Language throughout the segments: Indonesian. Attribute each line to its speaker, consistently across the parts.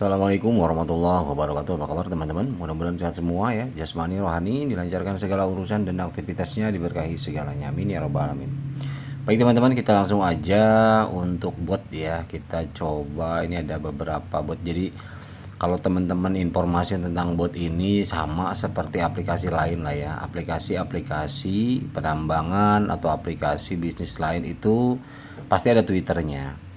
Speaker 1: Assalamualaikum warahmatullahi wabarakatuh Apa kabar teman-teman? Mudah-mudahan sehat semua ya Jasmani, rohani, dilancarkan segala urusan dan aktivitasnya Diberkahi segalanya Amin ya robbal alamin Baik teman-teman kita langsung aja Untuk bot ya Kita coba ini ada beberapa bot Jadi kalau teman-teman informasi tentang bot ini sama seperti aplikasi lain lah ya Aplikasi-aplikasi penambangan atau aplikasi bisnis lain itu Pasti ada twitternya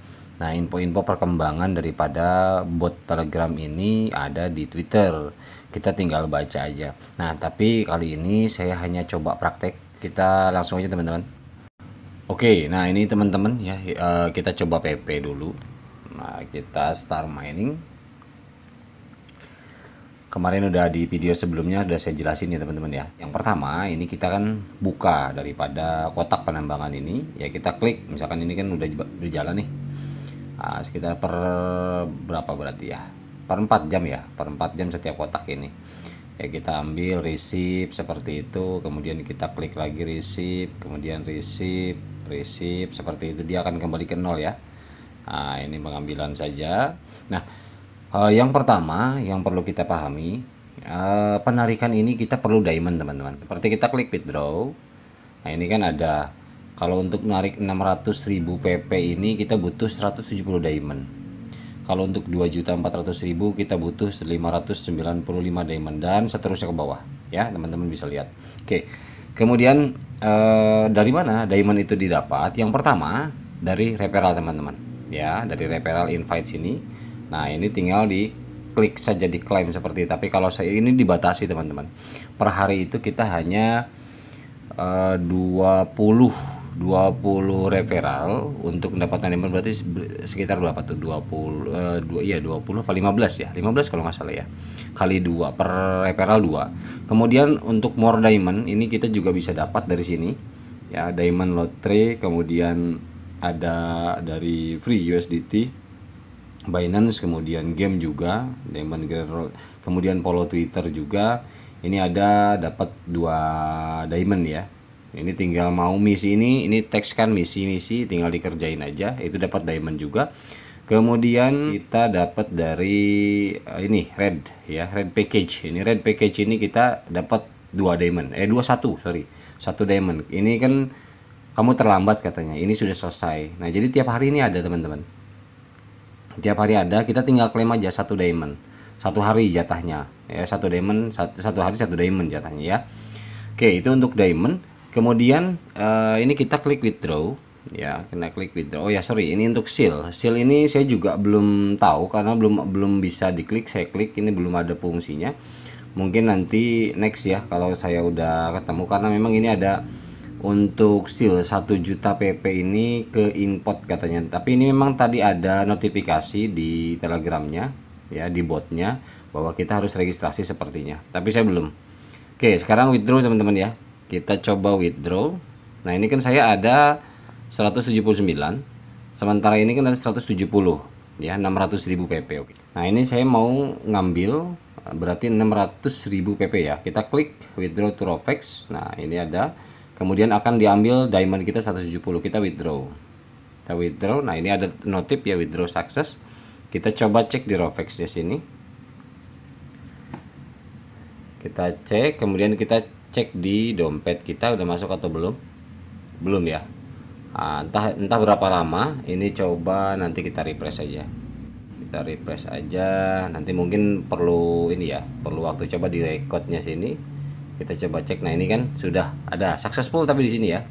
Speaker 1: Nah, info-info perkembangan daripada bot Telegram ini ada di Twitter. Kita tinggal baca aja. Nah, tapi kali ini saya hanya coba praktek. Kita langsung aja, teman-teman. Oke, nah ini teman-teman ya, eh, kita coba PP dulu. Nah, kita start mining. Kemarin udah di video sebelumnya udah saya jelasin ya teman-teman ya. Yang pertama ini kita kan buka daripada kotak penambangan ini. Ya kita klik, misalkan ini kan udah berjalan nih nah, sekitar per berapa berarti ya per 4 jam ya per 4 jam setiap kotak ini ya kita ambil receipt seperti itu kemudian kita klik lagi receipt kemudian receipt receipt seperti itu dia akan kembali ke nol ya nah, ini pengambilan saja nah eh, yang pertama yang perlu kita pahami eh, penarikan ini kita perlu diamond teman-teman seperti kita klik withdraw nah ini kan ada kalau untuk narik 600.000 PP ini kita butuh 170 diamond. Kalau untuk 2.400.000 kita butuh 595 diamond dan seterusnya ke bawah ya, teman-teman bisa lihat. Oke. Kemudian eh, dari mana diamond itu didapat? Yang pertama dari referral teman-teman ya, dari referral invite sini. Nah, ini tinggal di klik saja di claim seperti itu. tapi kalau saya ini dibatasi teman-teman per hari itu kita hanya eh, 20 20 referral untuk mendapatkan diamond berarti sekitar berapa tuh 20 uh, 2 iya 20 atau 15 ya 15 kalau nggak salah ya kali dua per referral dua kemudian untuk more diamond ini kita juga bisa dapat dari sini ya diamond lottery kemudian ada dari free USDT Binance kemudian game juga diamond Girl, kemudian polo Twitter juga ini ada dapat dua diamond ya ini tinggal mau misi ini ini teks kan misi-misi tinggal dikerjain aja itu dapat diamond juga kemudian kita dapat dari eh, ini red ya red package ini red package ini kita dapat dua diamond eh dua satu sorry satu diamond ini kan kamu terlambat katanya ini sudah selesai nah jadi tiap hari ini ada teman-teman tiap hari ada kita tinggal klaim aja satu diamond satu hari jatahnya ya satu diamond satu, satu hari satu diamond jatahnya ya oke itu untuk diamond kemudian uh, ini kita klik withdraw ya kena klik withdraw oh ya sorry ini untuk seal seal ini saya juga belum tahu karena belum belum bisa diklik saya klik ini belum ada fungsinya mungkin nanti next ya kalau saya udah ketemu karena memang ini ada untuk seal 1 juta PP ini ke import katanya tapi ini memang tadi ada notifikasi di telegramnya ya di botnya bahwa kita harus registrasi sepertinya tapi saya belum Oke sekarang withdraw teman-teman ya kita coba withdraw nah ini kan saya ada 179 sementara ini kan ada 170 ya 600.000 PP oke nah ini saya mau ngambil eh, berarti 600.000 PP ya kita klik withdraw to Rovex nah ini ada kemudian akan diambil diamond kita 170 kita withdraw kita withdraw nah ini ada notif ya withdraw success kita coba cek di Rovex di sini kita cek kemudian kita cek di dompet kita udah masuk atau belum belum ya nah, entah entah berapa lama ini coba nanti kita refresh aja kita refresh aja nanti mungkin perlu ini ya perlu waktu coba di recordnya sini kita coba cek nah ini kan sudah ada successful tapi di sini ya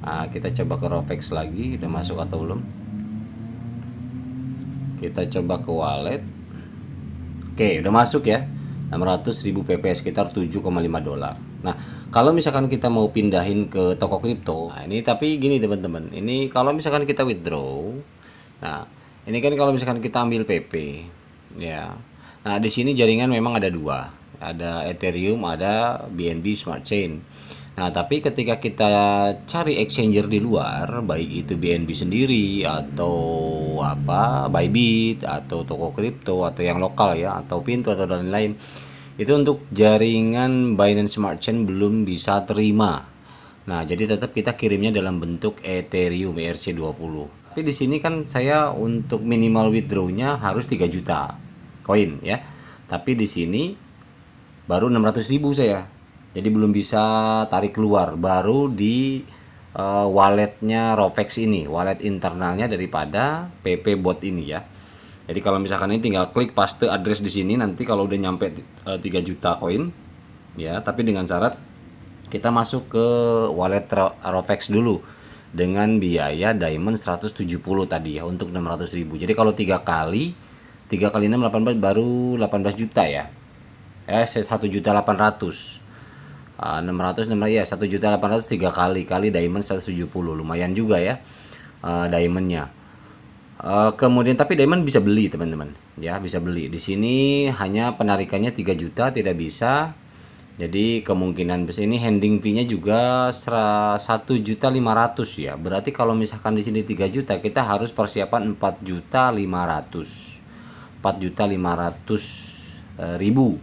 Speaker 1: nah, kita coba ke Rovex lagi udah masuk atau belum kita coba ke wallet oke udah masuk ya 600.000 pps sekitar 7,5 dolar Nah, kalau misalkan kita mau pindahin ke toko kripto, nah ini tapi gini teman-teman, ini kalau misalkan kita withdraw, nah ini kan kalau misalkan kita ambil PP, ya. Nah di sini jaringan memang ada dua, ada Ethereum, ada BNB Smart Chain. Nah tapi ketika kita cari exchanger di luar, baik itu BNB sendiri atau apa, Bybit atau toko kripto atau yang lokal ya, atau Pintu atau lain-lain itu untuk jaringan Binance Smart Chain belum bisa terima. Nah, jadi tetap kita kirimnya dalam bentuk Ethereum ERC20 tapi di sini kan saya untuk minimal withdraw-nya harus 3 juta koin ya. Tapi di sini baru 600.000 saya. Jadi belum bisa tarik keluar, baru di uh, walletnya Rovex ini, wallet internalnya daripada PP Bot ini ya. Jadi kalau misalkan ini tinggal klik paste address di sini nanti kalau udah nyampe 3 eh, juta koin ya, tapi dengan syarat kita masuk ke wallet Rovex dulu dengan biaya diamond 170 tadi ya untuk 600.000. Jadi kalau 3 kali 3 kali 6 18 baru 18 juta ya. Eh 1 juta 800. 600 600 ya 1 juta 800 3 kali kali diamond 170 lumayan juga ya uh, diamondnya Eh, kemudian tapi Diamond bisa beli teman-teman ya bisa beli di sini hanya penarikannya 3 juta tidak bisa jadi kemungkinan besar ini handling fee-nya juga 1 juta 500 ya berarti kalau misalkan di sini 3 juta kita harus persiapan 4 juta 500 4 juta 500 eh, ribu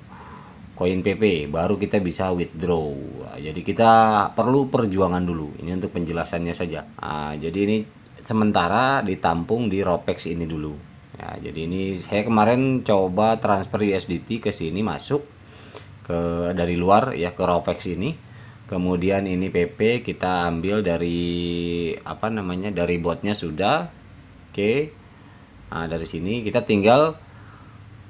Speaker 1: koin PP baru kita bisa withdraw jadi kita perlu perjuangan dulu ini untuk penjelasannya saja nah, jadi ini sementara ditampung di Ropex ini dulu. Ya, jadi ini saya kemarin coba transfer USDT ke sini masuk ke dari luar ya ke Ropex ini. Kemudian ini PP kita ambil dari apa namanya dari botnya sudah. Oke. Nah, dari sini kita tinggal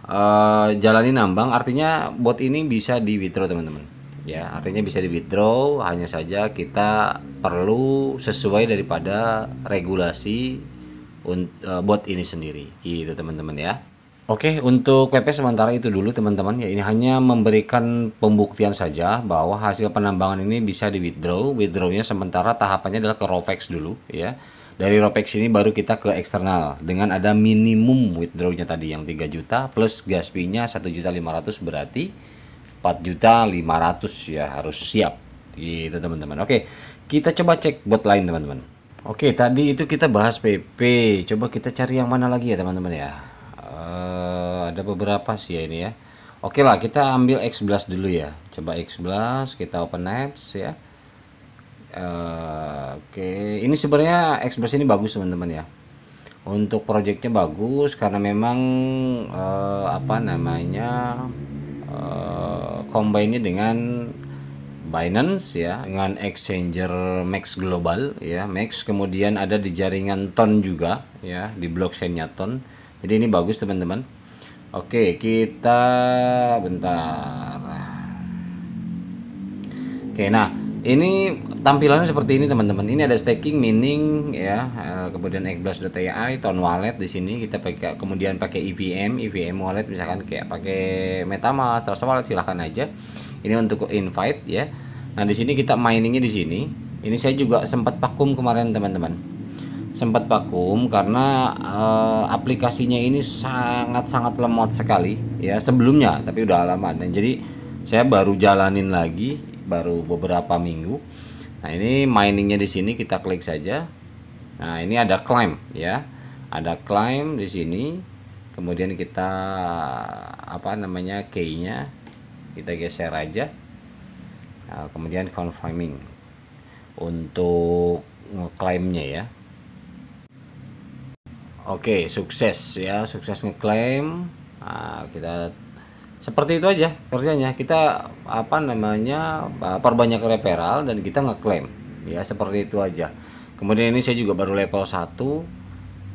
Speaker 1: uh, eh, jalani nambang artinya bot ini bisa di withdraw teman-teman ya artinya bisa di withdraw hanya saja kita perlu sesuai daripada regulasi eh, bot buat ini sendiri gitu teman-teman ya Oke untuk PP sementara itu dulu teman-teman ya ini hanya memberikan pembuktian saja bahwa hasil penambangan ini bisa di withdraw withdrawnya sementara tahapannya adalah ke ROFEX dulu ya dari ROFEX ini baru kita ke eksternal dengan ada minimum withdrawnya tadi yang 3 juta plus gas fee nya 1.500 berarti juta 4.500 ya harus siap gitu teman-teman oke kita coba cek bot lain teman-teman oke tadi itu kita bahas PP coba kita cari yang mana lagi ya teman-teman ya uh, ada beberapa sih ya ini ya Oke lah kita ambil X11 dulu ya coba X11 kita open apps ya uh, oke ini sebenarnya X11 ini bagus teman-teman ya untuk projectnya bagus karena memang uh, apa namanya combine-nya dengan Binance ya, dengan exchanger Max Global ya, Max kemudian ada di jaringan Ton juga ya, di blockchainnya Ton. Jadi ini bagus teman-teman. Oke, kita bentar. Oke, nah ini tampilannya seperti ini teman-teman ini ada staking mining ya eh, kemudian eggblast.ai ton wallet di sini kita pakai kemudian pakai EVM EVM wallet misalkan kayak pakai metamask terserah wallet silahkan aja ini untuk invite ya nah di sini kita miningnya di sini ini saya juga sempat vakum kemarin teman-teman sempat vakum karena uh, aplikasinya ini sangat-sangat lemot sekali ya sebelumnya tapi udah lama dan jadi saya baru jalanin lagi baru beberapa minggu. Nah, ini miningnya di sini kita klik saja. Nah, ini ada climb ya. Ada climb di sini. Kemudian kita apa namanya key-nya kita geser aja. Nah, kemudian confirming untuk ngeklaimnya ya. Oke, sukses ya, sukses ngeklaim. Nah, kita seperti itu aja kerjanya kita apa namanya perbanyak referral dan kita ngeklaim ya seperti itu aja kemudian ini saya juga baru level 1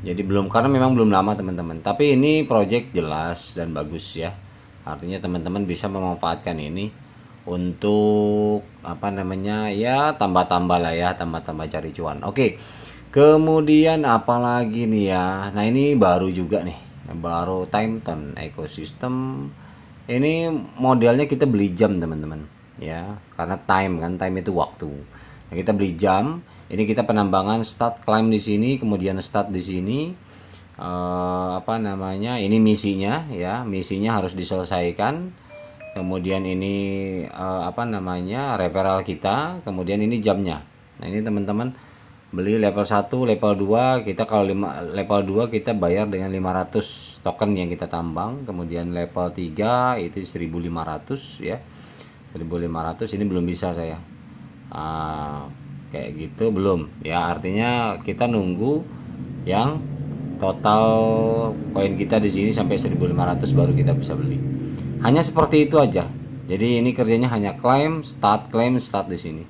Speaker 1: jadi belum karena memang belum lama teman-teman tapi ini project jelas dan bagus ya artinya teman-teman bisa memanfaatkan ini untuk apa namanya ya tambah-tambah lah ya tambah-tambah cari cuan oke kemudian apalagi nih ya nah ini baru juga nih baru time ton ekosistem ini modelnya kita beli jam teman-teman ya karena time kan time itu waktu nah, kita beli jam ini kita penambangan start climb di sini kemudian start di sini uh, apa namanya ini misinya ya misinya harus diselesaikan kemudian ini uh, apa namanya referral kita kemudian ini jamnya nah ini teman-teman beli level 1 level 2 kita kalau lima, level 2 kita bayar dengan 500 token yang kita tambang kemudian level 3 itu 1500 ya 1500 ini belum bisa saya uh, kayak gitu belum ya artinya kita nunggu yang total koin kita di sini sampai 1500 baru kita bisa beli hanya seperti itu aja jadi ini kerjanya hanya claim start claim start di sini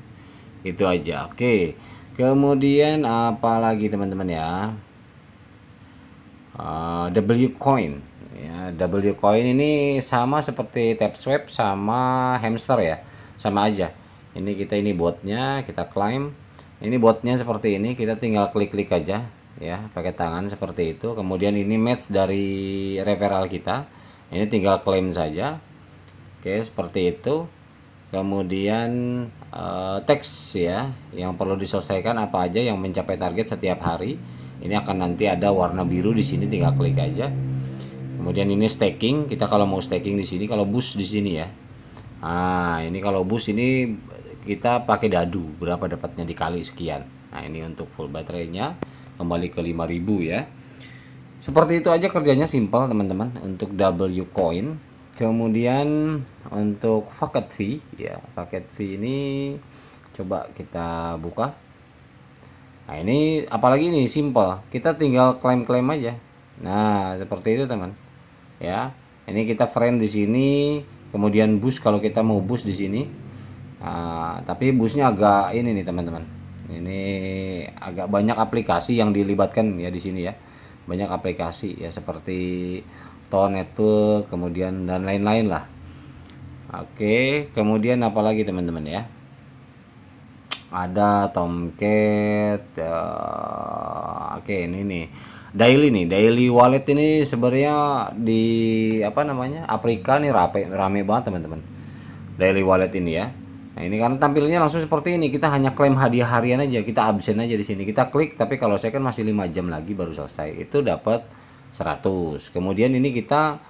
Speaker 1: itu aja oke okay kemudian apalagi teman-teman ya uh, W coin ya W coin ini sama seperti tap swap sama hamster ya sama aja ini kita ini botnya kita climb ini botnya seperti ini kita tinggal klik-klik aja ya pakai tangan seperti itu kemudian ini match dari referral kita ini tinggal klaim saja oke seperti itu kemudian uh, teks ya yang perlu diselesaikan apa aja yang mencapai target setiap hari ini akan nanti ada warna biru di sini tinggal klik aja kemudian ini staking kita kalau mau staking di sini kalau bus di sini ya ah ini kalau bus ini kita pakai dadu berapa dapatnya dikali sekian nah ini untuk full baterainya kembali ke 5000 ya seperti itu aja kerjanya simple teman-teman untuk W coin kemudian untuk paket fee ya paket fee ini coba kita buka nah ini apalagi ini simple kita tinggal klaim-klaim aja nah seperti itu teman ya ini kita friend di sini kemudian bus kalau kita mau bus di sini nah, tapi busnya agak ini nih teman-teman ini agak banyak aplikasi yang dilibatkan ya di sini ya banyak aplikasi ya seperti Tor Network, kemudian dan lain-lain lah. Oke, kemudian apa lagi teman-teman ya? Ada Tomcat. Uh, oke, ini nih. Daily nih, Daily Wallet ini sebenarnya di apa namanya? Afrika nih rame, rame banget teman-teman. Daily Wallet ini ya. Nah, ini karena tampilnya langsung seperti ini. Kita hanya klaim hadiah harian aja, kita absen aja di sini. Kita klik, tapi kalau saya kan masih 5 jam lagi baru selesai. Itu dapat 100 kemudian ini kita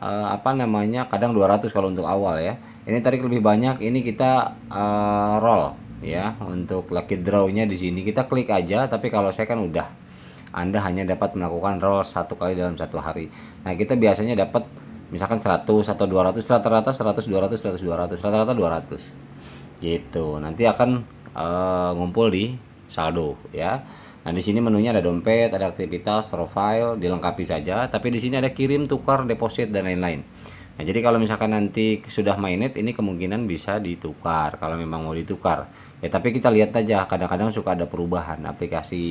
Speaker 1: uh, apa namanya kadang 200 kalau untuk awal ya ini tarik lebih banyak ini kita uh, roll ya untuk lucky drawnya di sini kita klik aja tapi kalau saya kan udah Anda hanya dapat melakukan roll satu kali dalam satu hari nah kita biasanya dapat misalkan 100 atau 200 rata-rata 100 200 100 200 rata-rata 200 gitu nanti akan uh, ngumpul di saldo ya Nah, di sini menunya ada dompet, ada aktivitas, profile, dilengkapi saja. Tapi di sini ada kirim, tukar, deposit, dan lain-lain. Nah, jadi kalau misalkan nanti sudah mainnet, ini kemungkinan bisa ditukar. Kalau memang mau ditukar. Ya, tapi kita lihat aja. Kadang-kadang suka ada perubahan aplikasi.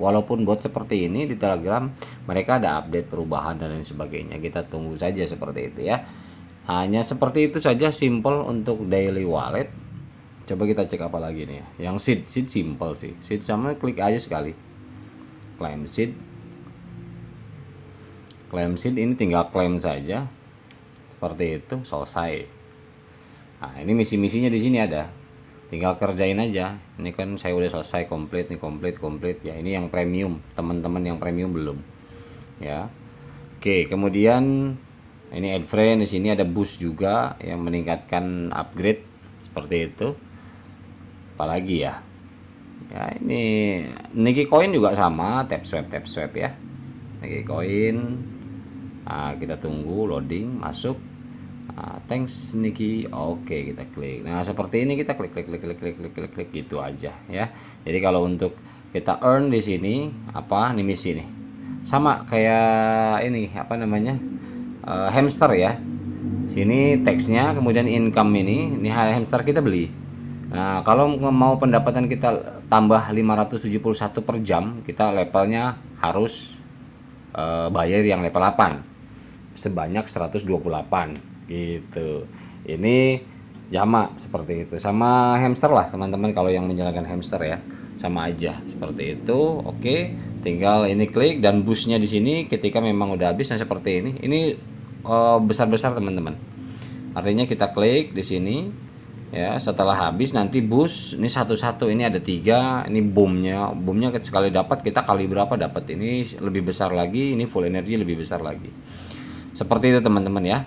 Speaker 1: Walaupun bot seperti ini di Telegram, mereka ada update perubahan dan lain sebagainya. Kita tunggu saja seperti itu ya. Hanya seperti itu saja, simple untuk daily wallet coba kita cek apa lagi nih yang seed seed simple sih seed sama klik aja sekali claim seed claim seed ini tinggal claim saja seperti itu selesai nah ini misi-misinya di sini ada tinggal kerjain aja ini kan saya udah selesai komplit nih komplit komplit ya ini yang premium teman-teman yang premium belum ya oke kemudian ini add friend di sini ada boost juga yang meningkatkan upgrade seperti itu apalagi ya ya ini Niki Coin juga sama tap swap tap swap ya Niki Coin nah, kita tunggu loading masuk nah, thanks Niki oke kita klik nah seperti ini kita klik klik klik klik klik klik klik, klik gitu aja ya jadi kalau untuk kita earn di sini apa nih misi nih sama kayak ini apa namanya uh, hamster ya sini teksnya kemudian income ini ini hamster kita beli Nah, kalau mau pendapatan kita tambah 571 per jam, kita levelnya harus e, bayar yang level 8 sebanyak 128 gitu. Ini jamak seperti itu. Sama hamster lah teman-teman kalau yang menjalankan hamster ya. Sama aja seperti itu. Oke, tinggal ini klik dan busnya di sini ketika memang udah habis nah seperti ini. Ini eh, besar-besar teman-teman. Artinya kita klik di sini ya setelah habis nanti bus ini satu-satu ini ada tiga ini boomnya boomnya sekali dapat kita kali berapa dapat ini lebih besar lagi ini full energi lebih besar lagi seperti itu teman-teman ya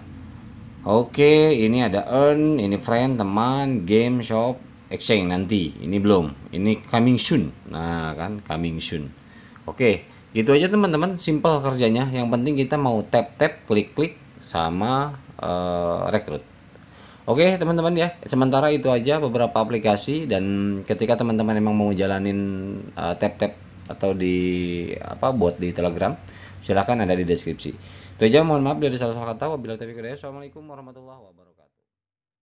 Speaker 1: oke ini ada earn ini friend teman game shop exchange nanti ini belum ini coming soon nah kan coming soon oke gitu aja teman-teman simple kerjanya yang penting kita mau tap tap klik klik sama uh, rekrut Oke teman-teman ya, sementara itu aja beberapa aplikasi dan ketika teman-teman emang mau jalanin uh, eh, tap tab atau di apa buat di Telegram, silahkan ada di deskripsi. Itu aja mohon maaf dari salah satu kata. Wabillahi taufiq Assalamualaikum warahmatullahi wabarakatuh.